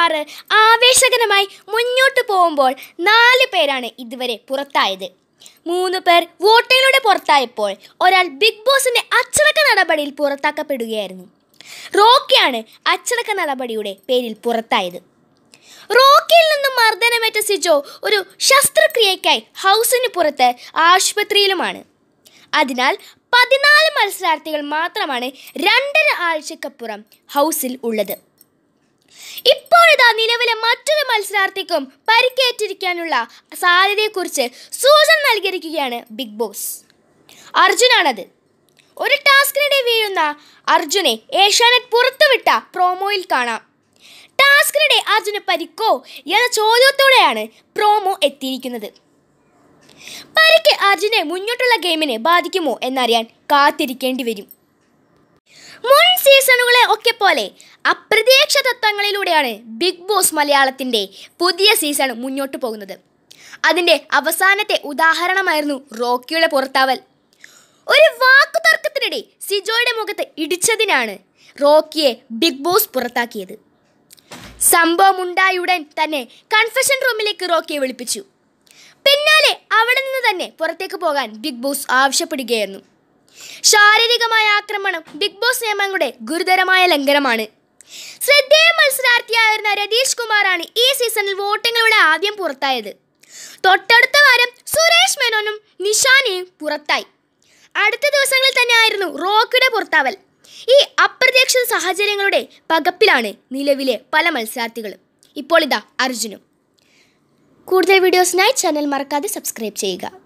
ആറ് ആവേശകരമായി മുന്നോട്ട് പോകുമ്പോൾ നാല് പേരാണ് ഇതുവരെ പുറത്തായത് മൂന്ന് പേർ വോട്ടിലൂടെ പുറത്തായപ്പോൾ ഒരാൾ ബിഗ് ബോസിന്റെ അച്ചടക്ക നടപടിയിൽ പുറത്താക്കപ്പെടുകയായിരുന്നു റോക്കിയാണ് അച്ചടക്ക നടപടിയുടെ പേരിൽ പുറത്തായത് റോക്കിയിൽ നിന്നും മർദ്ദനമേറ്റ സിജോ ഒരു ശസ്ത്രക്രിയക്കായി ഹൗസിന് പുറത്ത് ആശുപത്രിയിലുമാണ് അതിനാൽ പതിനാല് മത്സരാർത്ഥികൾ മാത്രമാണ് രണ്ടര ആഴ്ചക്കപ്പുറം ഹൗസിൽ ഉള്ളത് ഇപ്പോഴിതാ നിലവിലെ മറ്റൊരു മത്സരാർത്ഥിക്കും പരിക്കേറ്റിരിക്കാനുള്ള സാധ്യതയെക്കുറിച്ച് സൂചന നൽകിയിരിക്കുകയാണ് ബിഗ് ബോസ് അർജുനാണത് ഒരു ടാസ്കിനിടെ വീഴുന്ന അർജുനെ ഏഷ്യാനെറ്റ് പുറത്തുവിട്ട പ്രോമോയിൽ കാണാം ടാസ്കിനിടെ അർജുന പരിക്കോ എന്ന ചോദ്യത്തോടെയാണ് പ്രോമോ എത്തിയിരിക്കുന്നത് പരിക്ക് അർജുനെ മുന്നോട്ടുള്ള ഗെയിമിനെ ബാധിക്കുമോ എന്നറിയാൻ കാത്തിരിക്കേണ്ടി വരും മുൻ സീസണുകളെ പോലെ അപ്രതീക്ഷ തത്വങ്ങളിലൂടെയാണ് ബിഗ് ബോസ് മലയാളത്തിൻ്റെ പുതിയ സീസൺ മുന്നോട്ട് പോകുന്നത് അതിൻ്റെ അവസാനത്തെ ഉദാഹരണമായിരുന്നു റോക്കിയുടെ പുറത്താവൽ ഒരു വാക്കു തർക്കത്തിനിടെ സിജോയുടെ മുഖത്ത് ഇടിച്ചതിനാണ് റോക്കിയെ ബിഗ് ബോസ് പുറത്താക്കിയത് സംഭവം ഉണ്ടായുടൻ തന്നെ കൺഫെഷൻ റൂമിലേക്ക് റോക്കിയെ വിളിപ്പിച്ചു പിന്നാലെ അവിടെ നിന്ന് തന്നെ പുറത്തേക്ക് പോകാൻ ബിഗ് ബോസ് ആവശ്യപ്പെടുകയായിരുന്നു ശാരീരികമായ ആക്രമണം ബിഗ് ബോസ് നിയമങ്ങളുടെ ഗുരുതരമായ ലംഘനമാണ് ശ്രദ്ധേയ മത്സരാർത്ഥിയായിരുന്ന രതീഷ് കുമാറാണ് ഈ സീസണിൽ വോട്ടിങ്ങിലൂടെ ആദ്യം പുറത്തായത് തൊട്ടടുത്ത വാരം സുരേഷ് മേനോനും നിഷാനയും പുറത്തായി അടുത്ത ദിവസങ്ങളിൽ തന്നെയായിരുന്നു റോക്കിയുടെ പുറത്താവൽ ഈ അപ്രതീക്ഷിത സാഹചര്യങ്ങളുടെ പകപ്പിലാണ് നിലവിലെ പല മത്സരാർത്ഥികളും ഇപ്പോൾ ഇതാ അർജുനും കൂടുതൽ വീഡിയോസിനായി ചാനൽ മറക്കാതെ സബ്സ്ക്രൈബ് ചെയ്യുക